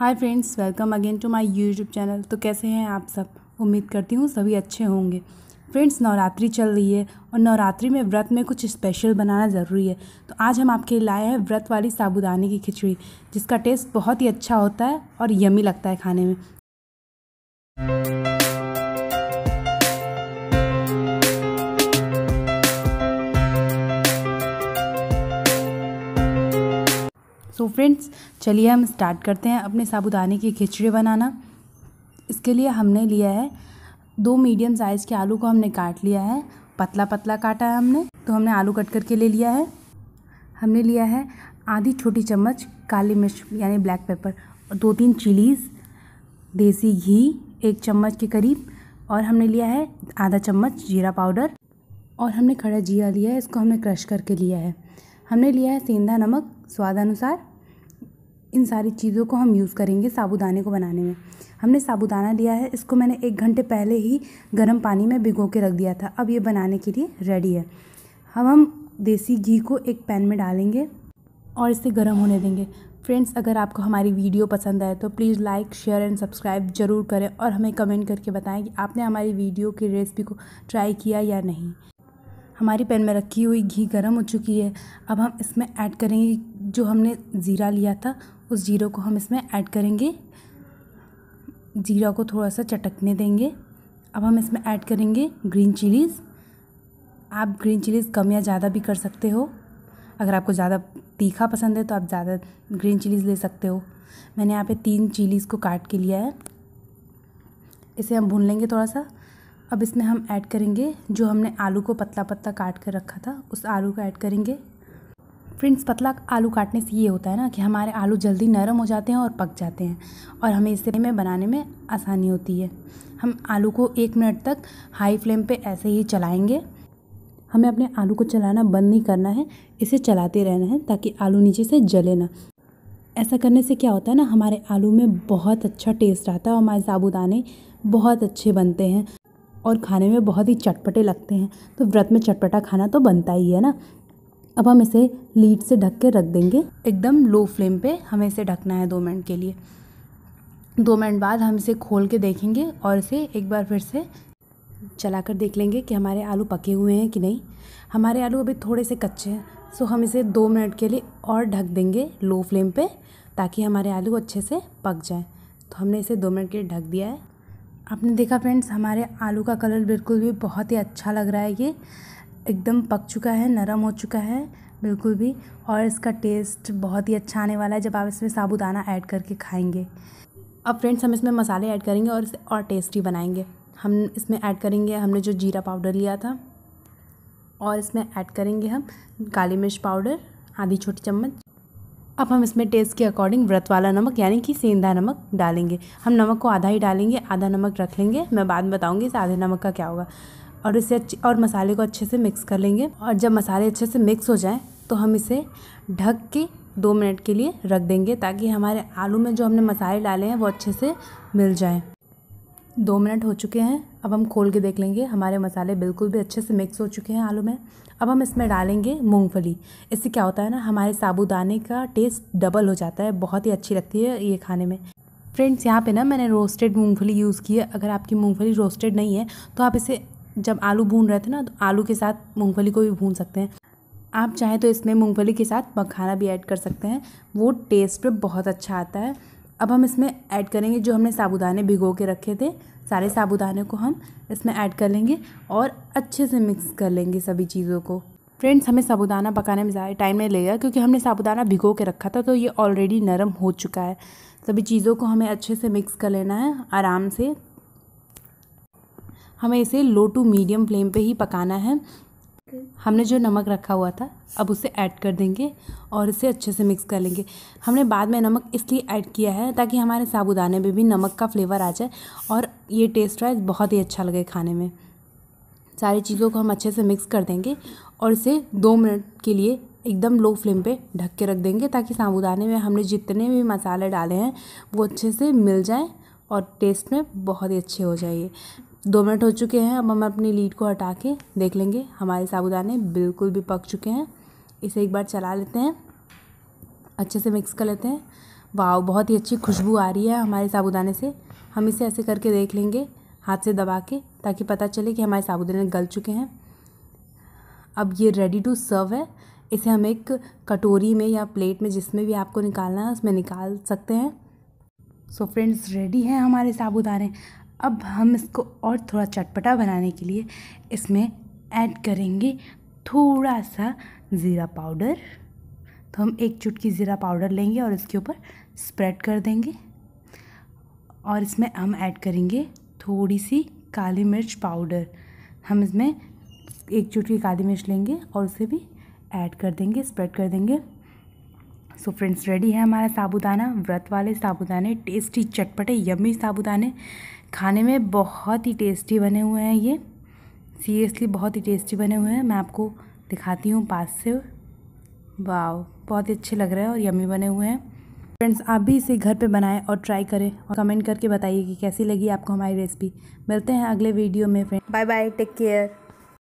hi friends welcome again to my YouTube channel तो कैसे हैं आप सब उम्मीद करती हूँ सभी अच्छे होंगे फ्रेंड्स नवरात्रि चल रही है और नवरात्रि में व्रत में कुछ स्पेशल बनाना ज़रूरी है तो आज हम आपके लिए लाए हैं व्रत वाली साबुदाने की खिचड़ी जिसका टेस्ट बहुत ही अच्छा होता है और यमी लगता है खाने में सो फ्रेंड्स चलिए हम स्टार्ट करते हैं अपने साबुदाने की खिचड़ी बनाना इसके लिए हमने लिया है दो मीडियम साइज़ के आलू को हमने काट लिया है पतला पतला काटा है हमने तो हमने आलू कट करके ले लिया है हमने लिया है आधी छोटी चम्मच काली मिर्च यानी ब्लैक पेपर और दो तीन चिलीज़ देसी घी एक चम्मच के करीब और हमने लिया है आधा चम्मच जीरा पाउडर और हमने खड़ा जीरा लिया है इसको हमने क्रश करके लिया है हमने लिया है सेंधा नमक स्वादानुसार इन सारी चीज़ों को हम यूज़ करेंगे साबुदाने को बनाने में हमने साबुदाना लिया है इसको मैंने एक घंटे पहले ही गर्म पानी में भिगो के रख दिया था अब ये बनाने के लिए रेडी है अब हम देसी घी को एक पैन में डालेंगे और इसे गर्म होने देंगे फ्रेंड्स अगर आपको हमारी वीडियो पसंद आए तो please like share and subscribe ज़रूर करें और हमें कमेंट करके बताएं कि आपने हमारी वीडियो की रेसिपी को ट्राई किया या नहीं हमारी पैन में रखी हुई घी गर्म हो चुकी है अब हम इसमें ऐड करेंगे जो हमने ज़ीरा लिया था उस जीरो को हम इसमें ऐड करेंगे जीरा को थोड़ा सा चटकने देंगे अब हम इसमें ऐड करेंगे ग्रीन चिलीज़ आप ग्रीन चिलीज़ कम या ज़्यादा भी कर सकते हो अगर आपको ज़्यादा तीखा पसंद है तो आप ज़्यादा ग्रीन चिलीज़ ले सकते हो मैंने यहाँ पे तीन चिलीज़ को काट के लिया है इसे हम भून लेंगे थोड़ा सा अब इसमें हम ऐड करेंगे जो हमने आलू को पतला पतला काट कर रखा था उस आलू को ऐड करेंगे फ्रेंड्स पतला आलू काटने से ये होता है ना कि हमारे आलू जल्दी नरम हो जाते हैं और पक जाते हैं और हमें इसे में बनाने में आसानी होती है हम आलू को एक मिनट तक हाई फ्लेम पे ऐसे ही चलाएंगे हमें अपने आलू को चलाना बंद नहीं करना है इसे चलाते रहना है ताकि आलू नीचे से जले ना ऐसा करने से क्या होता है ना हमारे आलू में बहुत अच्छा टेस्ट आता है और हमारे साबुदाने बहुत अच्छे बनते हैं और खाने में बहुत ही चटपटे लगते हैं तो व्रत में चटपटा खाना तो बनता ही है ना अब हम इसे लीड से ढक के रख देंगे एकदम लो फ्लेम पे हमें इसे ढकना है दो मिनट के लिए दो मिनट बाद हम इसे खोल के देखेंगे और इसे एक बार फिर से चला कर देख लेंगे कि हमारे आलू पके हुए हैं कि नहीं हमारे आलू अभी थोड़े से कच्चे हैं सो हम इसे दो मिनट के लिए और ढक देंगे लो फ्लेम पे ताकि हमारे आलू अच्छे से पक जाएं तो हमने इसे दो मिनट के लिए ढक दिया है आपने देखा फ्रेंड्स हमारे आलू का कलर बिल्कुल भी बहुत ही अच्छा लग रहा है ये एकदम पक चुका है नरम हो चुका है बिल्कुल भी और इसका टेस्ट बहुत ही अच्छा आने वाला है जब आप इसमें साबुदाना ऐड करके खाएंगे अब फ्रेंड्स हम इसमें मसाले ऐड करेंगे और इसे और टेस्टी बनाएंगे हम इसमें ऐड करेंगे हमने जो जीरा पाउडर लिया था और इसमें ऐड करेंगे हम काली मिर्च पाउडर आधी छोटी चम्मच अब हम इसमें टेस्ट के अकॉर्डिंग व्रत वाला नमक यानी कि सेंधा नमक डालेंगे हम नमक को आधा ही डालेंगे आधा नमक रख लेंगे मैं बाद में बताऊँगी इस आधे नमक का क्या होगा और इसे अच्छे और मसाले को अच्छे से मिक्स कर लेंगे और जब मसाले अच्छे से मिक्स हो जाएँ तो हम इसे ढक के दो मिनट के लिए रख देंगे ताकि हमारे आलू में जो हमने मसाले डाले हैं वो अच्छे से मिल जाएँ दो मिनट हो चुके हैं अब हम खोल के देख लेंगे हमारे मसाले बिल्कुल भी अच्छे से मिक्स हो चुके हैं आलू में अब हम इसमें डालेंगे मूंगफली इससे क्या होता है ना हमारे साबूदाने का टेस्ट डबल हो जाता है बहुत ही अच्छी लगती है ये खाने में फ्रेंड्स यहाँ पे ना मैंने रोस्टेड मूंगफली यूज़ की है अगर आपकी मूँगफली रोस्टेड नहीं है तो आप इसे जब आलू भून रहे थे ना तो आलू के साथ मूँगफली को भी भून सकते हैं आप चाहें तो इसमें मूँगफली के साथ मखाना भी ऐड कर सकते हैं वो टेस्ट पर बहुत अच्छा आता है अब हम इसमें ऐड करेंगे जो हमने साबुदाने भिगो के रखे थे सारे साबुदाने को हम इसमें ऐड कर लेंगे और अच्छे से मिक्स कर लेंगे सभी चीज़ों को फ्रेंड्स हमें साबुदाना पकाने में ज़्यादा टाइम नहीं लगेगा क्योंकि हमने साबुदाना भिगो के रखा था तो ये ऑलरेडी नरम हो चुका है सभी चीज़ों को हमें अच्छे से मिक्स कर लेना है आराम से हमें इसे लो टू मीडियम फ्लेम पे ही पकाना है हमने जो नमक रखा हुआ था अब उसे ऐड कर देंगे और इसे अच्छे से मिक्स कर लेंगे हमने बाद में नमक इसलिए ऐड किया है ताकि हमारे साबुदाने में भी नमक का फ्लेवर आ जाए और ये टेस्ट वाइज बहुत ही अच्छा लगे खाने में सारी चीज़ों को हम अच्छे से मिक्स कर देंगे और इसे दो मिनट के लिए एकदम लो फ्लेम पे ढक के रख देंगे ताकि साबुदाने में हमने जितने भी मसाले डाले हैं वो अच्छे से मिल जाए और टेस्ट में बहुत ही अच्छे हो जाइए दो मिनट हो चुके हैं अब हम अपनी लीड को हटा के देख लेंगे हमारे साबुदाने बिल्कुल भी पक चुके हैं इसे एक बार चला लेते हैं अच्छे से मिक्स कर लेते हैं वाह बहुत ही अच्छी खुशबू आ रही है हमारे साबुदाने से हम इसे ऐसे करके देख लेंगे हाथ से दबा के ताकि पता चले कि हमारे साबुदाने गल चुके हैं अब ये रेडी टू सर्व है इसे हम एक कटोरी में या प्लेट में जिसमें भी आपको निकालना है उसमें निकाल सकते हैं सो फ्रेंड्स रेडी है हमारे साबुदाने अब हम इसको और थोड़ा चटपटा बनाने के लिए इसमें ऐड करेंगे थोड़ा सा ज़ीरा पाउडर तो हम एक चुटकी ज़ीरा पाउडर लेंगे और इसके ऊपर स्प्रेड कर देंगे और इसमें हम ऐड करेंगे थोड़ी सी काली मिर्च पाउडर हम इसमें एक चुटकी काली मिर्च लेंगे और उसे भी ऐड कर देंगे स्प्रेड कर देंगे सो फ्रेंड्स रेडी है हमारा साबूदाना व्रत वाले साबूदाने टेस्टी चटपटे यम्मी साबूदाने खाने में बहुत ही टेस्टी बने हुए हैं ये सीरियसली बहुत ही टेस्टी बने हुए हैं मैं आपको दिखाती हूँ पास से वाह बहुत ही अच्छे लग रहे हैं और यम्मी बने हुए हैं फ्रेंड्स आप भी इसे घर पे बनाएं और ट्राई करें और कमेंट करके बताइए कि कैसी लगी आपको हमारी रेसिपी मिलते हैं अगले वीडियो में friend bye bye take care